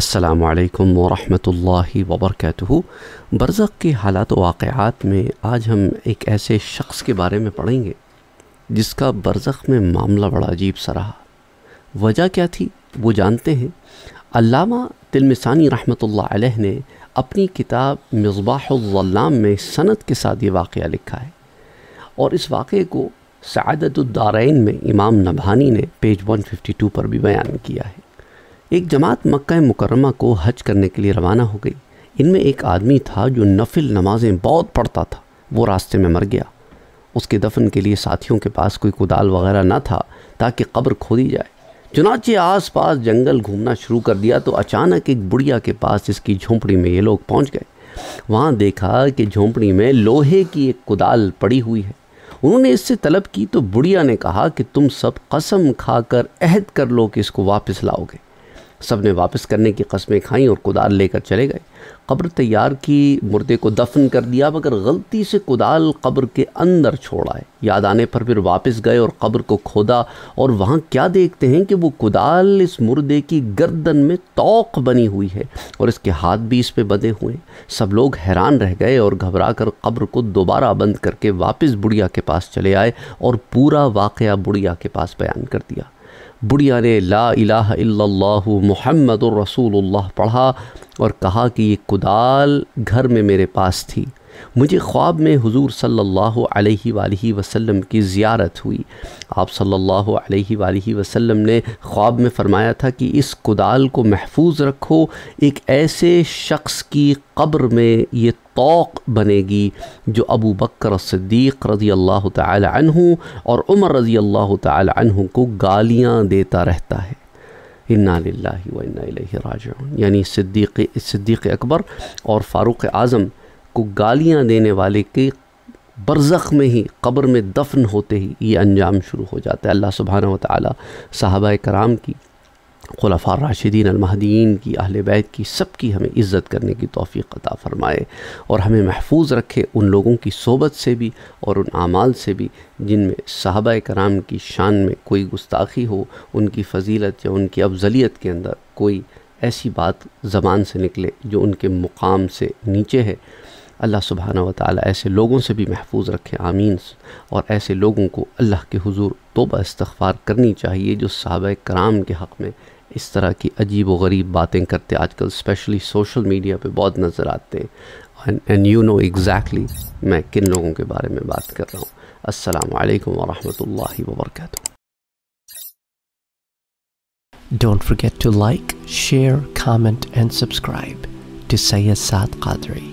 असलकम वरहि वबरक बरसक के हालात वाक़ात में आज हम एक ऐसे शख्स के बारे में पढ़ेंगे जिसका बरसक़ में मामला बड़ा अजीब सा रहा वजह क्या थी वो जानते हैं अलामा तिलमिसानी रहमतल ने अपनी किताब मिसबाहम में सनत के साथ ये वाक़ लिखा है और इस वाक़े को सदतुद्दारैन में इमाम नभानी ने पेज 152 पर भी बयान किया है एक जमात मक्का मुकरमा को हज करने के लिए रवाना हो गई इनमें एक आदमी था जो नफिल नमाजें बहुत पढ़ता था वो रास्ते में मर गया उसके दफन के लिए साथियों के पास कोई कुदाल वगैरह ना था ताकि कब्र खोदी जाए चुनाचे आस पास जंगल घूमना शुरू कर दिया तो अचानक एक बुढ़िया के पास इसकी झोंपड़ी में ये लोग पहुंच गए वहाँ देखा कि झोंपड़ी में लोहे की एक कुदाल पड़ी हुई है उन्होंने इससे तलब की तो बुढ़िया ने कहा कि तुम सब कसम खाकर अहद कर लो कि इसको वापस लाओगे सब ने वापस करने की कस्में खाई और कुदाल लेकर चले गए कब्र तैयार की मुर्दे को दफन कर दिया मगर गलती से कुदाल कब्र के अंदर छोड़ा है याद आने पर फिर वापस गए और कब्र को खोदा और वहाँ क्या देखते हैं कि वो कुदाल इस मुर्दे की गर्दन में तोक बनी हुई है और इसके हाथ भी इस पे बंधे हुए सब लोग हैरान रह गए और घबरा कर कब्र को दोबारा बंद करके वापस बुढ़िया के पास चले आए और पूरा वाक़ बुढ़िया के पास बयान कर दिया बुढ़िया ने ला इलाह मोहम्मद रसूल पढ़ा और कहा कि ये कुदाल घर में मेरे पास थी मुझे ख्वाब में हुजूर सल्लल्लाहु अलैहि वालैहि वसल्लम की ज़ियारत हुई आप सल्लल्लाहु अलैहि वालैहि वसल्लम ने ख्वाब में फ़रमाया था कि इस कुदाल को महफूज रखो एक ऐसे शख्स की कब्र में ये तोक बनेगी जो अबू बकर सिद्दीक़ रज़ी अल्लाह तहु और उमर रज़ी अल्लाह तहु को गालियाँ देता रहता है इन्ना लाही व इन्ना राज यानी सिद्दीक़ सिद्दीक़ अकबर और फ़ारूक आज़म को गालियाँ देने वाले के बरज़ख़ में ही कब्र में दफन होते ही ये अंजाम शुरू हो जाता है अल्लाह सुबहाना वाली साहबा कराम की खुलफा राशिदीन अलमहदीन की अहल बैत की सब की हमें इज़्ज़त करने की तोफ़ी अता फ़रमाए और हमें महफूज रखे उन लोगों की सोबत से भी और उन आमाल से भी जिनमें साहबा कराम की शान में कोई गुस्ताखी हो उनकी फजीलत या उनकी अफजलियत के अंदर कोई ऐसी बात ज़बान से निकले जो उनके मुकाम से नीचे है अल्लाह सुबहाना व ताली ऐसे लोगों से भी महफूज रखें आमीन और ऐसे लोगों को अल्लाह के हजूर तोबा इस्तफ़ार करनी चाहिए जो सब कराम के हक़ में इस तरह की अजीब व गरीब बातें करते आजकल स्पेशली सोशल मीडिया पे बहुत नज़र आते हैं एंड यू नो एग्जैक्टली मैं किन लोगों के बारे में बात कर रहा हूँ असलकम वालेकुम वर्क व बरकातहू Don't forget to like, share, comment and subscribe to Sayyid Saad Qadri.